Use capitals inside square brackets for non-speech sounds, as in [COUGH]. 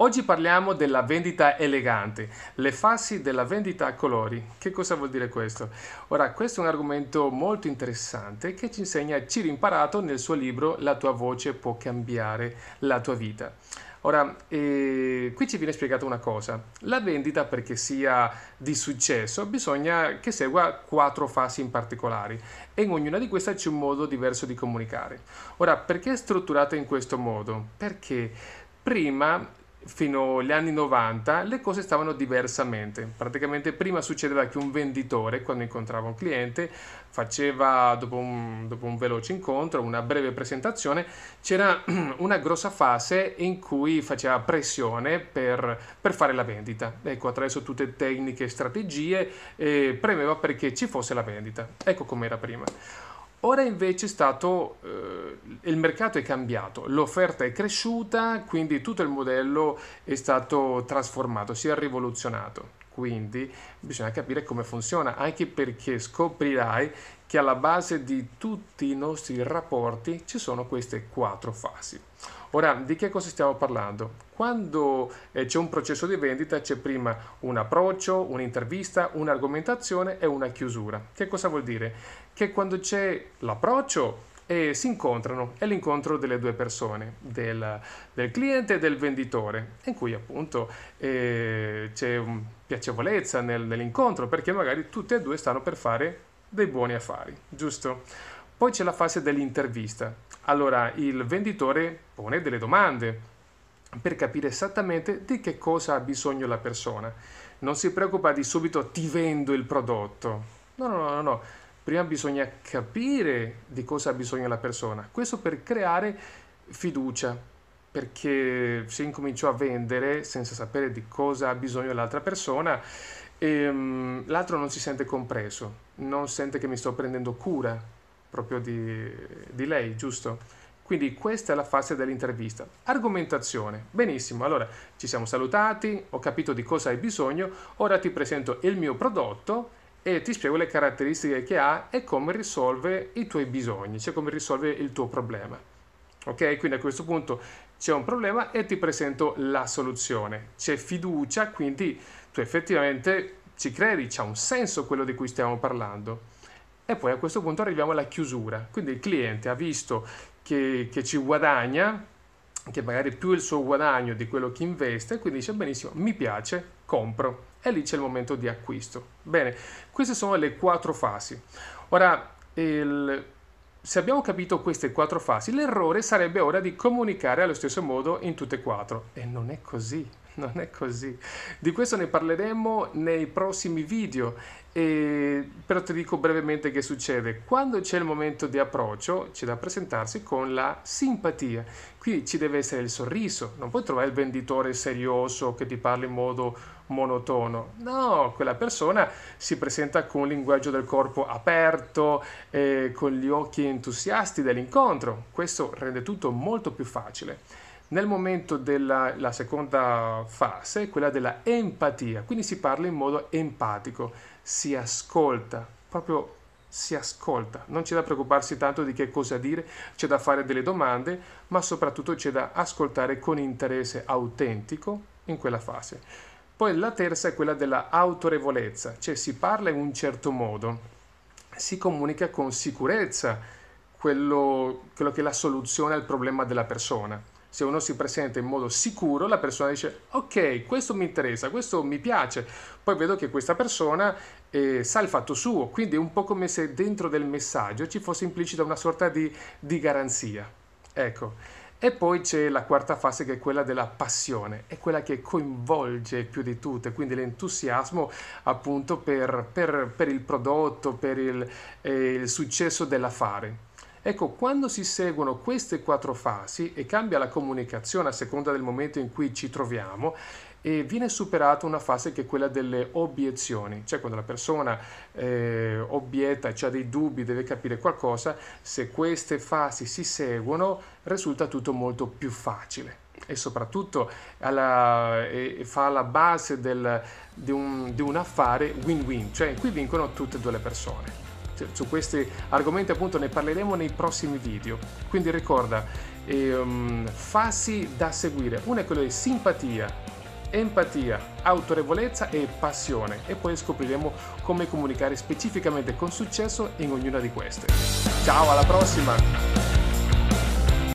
Oggi parliamo della vendita elegante, le fasi della vendita a colori. Che cosa vuol dire questo? Ora, questo è un argomento molto interessante che ci insegna Ciro Imparato nel suo libro La tua voce può cambiare la tua vita. Ora, eh, qui ci viene spiegata una cosa. La vendita perché sia di successo bisogna che segua quattro fasi in particolare e in ognuna di queste c'è un modo diverso di comunicare. Ora, perché è strutturata in questo modo? Perché prima fino agli anni 90 le cose stavano diversamente. Praticamente prima succedeva che un venditore, quando incontrava un cliente, faceva dopo un, dopo un veloce incontro, una breve presentazione, c'era [CLEARS THROAT] una grossa fase in cui faceva pressione per, per fare la vendita. Ecco, attraverso tutte tecniche e strategie eh, premeva perché ci fosse la vendita. Ecco com'era prima. Ora invece è stato, eh, il mercato è cambiato, l'offerta è cresciuta, quindi tutto il modello è stato trasformato, si è rivoluzionato. Quindi bisogna capire come funziona, anche perché scoprirai che alla base di tutti i nostri rapporti ci sono queste quattro fasi. Ora, di che cosa stiamo parlando? Quando eh, c'è un processo di vendita c'è prima un approccio, un'intervista, un'argomentazione e una chiusura. Che cosa vuol dire? Che quando c'è l'approccio e eh, si incontrano, è l'incontro delle due persone, del, del cliente e del venditore, in cui appunto eh, c'è piacevolezza nel, nell'incontro perché magari tutti e due stanno per fare dei buoni affari, giusto? Poi c'è la fase dell'intervista. Allora il venditore pone delle domande per capire esattamente di che cosa ha bisogno la persona. Non si preoccupa di subito ti vendo il prodotto. No, no, no, no. Prima bisogna capire di cosa ha bisogno la persona. Questo per creare fiducia, perché se incominciò a vendere senza sapere di cosa ha bisogno l'altra persona, e, um, l'altro non si sente compreso, non sente che mi sto prendendo cura proprio di, di lei, giusto? Quindi questa è la fase dell'intervista. Argomentazione. Benissimo, allora ci siamo salutati, ho capito di cosa hai bisogno, ora ti presento il mio prodotto e ti spiego le caratteristiche che ha e come risolve i tuoi bisogni, cioè come risolve il tuo problema. Ok, quindi a questo punto c'è un problema e ti presento la soluzione. C'è fiducia, quindi tu effettivamente ci credi, c'è un senso quello di cui stiamo parlando. E poi a questo punto arriviamo alla chiusura, quindi il cliente ha visto che, che ci guadagna, che magari più il suo guadagno di quello che investe, quindi dice benissimo, mi piace, compro. E lì c'è il momento di acquisto. Bene, queste sono le quattro fasi. Ora, il, se abbiamo capito queste quattro fasi, l'errore sarebbe ora di comunicare allo stesso modo in tutte e quattro. E non è così. [LAUGHS] non è così. Di questo ne parleremo nei prossimi video, e, però ti dico brevemente che succede. Quando c'è il momento di approccio, c'è da presentarsi con la simpatia. Qui ci deve essere il sorriso, non puoi trovare il venditore serioso che ti parla in modo monotono. No, quella persona si presenta con un linguaggio del corpo aperto, eh, con gli occhi entusiasti dell'incontro. Questo rende tutto molto più facile nel momento della seconda fase, quella della empatia, quindi si parla in modo empatico, si ascolta, proprio si ascolta, non c'è da preoccuparsi tanto di che cosa dire, c'è da fare delle domande, ma soprattutto c'è da ascoltare con interesse autentico in quella fase. Poi la terza è quella della autorevolezza, cioè si parla in un certo modo, si comunica con sicurezza quello, quello che è la soluzione al problema della persona se uno si presenta in modo sicuro, la persona dice ok, questo mi interessa, questo mi piace, poi vedo che questa persona eh, sa il fatto suo, quindi è un po' come se dentro del messaggio ci fosse implicita una sorta di, di garanzia. Ecco. E poi c'è la quarta fase che è quella della passione, è quella che coinvolge più di tutte, quindi l'entusiasmo appunto per, per, per il prodotto, per il, eh, il successo dell'affare. Ecco, quando si seguono queste quattro fasi e cambia la comunicazione a seconda del momento in cui ci troviamo, e eh, viene superata una fase che è quella delle obiezioni, cioè quando la persona eh, obietta, ha dei dubbi, deve capire qualcosa, se queste fasi si seguono risulta tutto molto più facile e soprattutto alla, e fa la base del, di, un, di un affare win-win, cioè in cui vincono tutte e due le persone su questi argomenti appunto ne parleremo nei prossimi video. Quindi ricorda, ehm, fasi da seguire. Una è quella di simpatia, empatia, autorevolezza e passione e poi scopriremo come comunicare specificamente con successo in ognuna di queste. Ciao, alla prossima!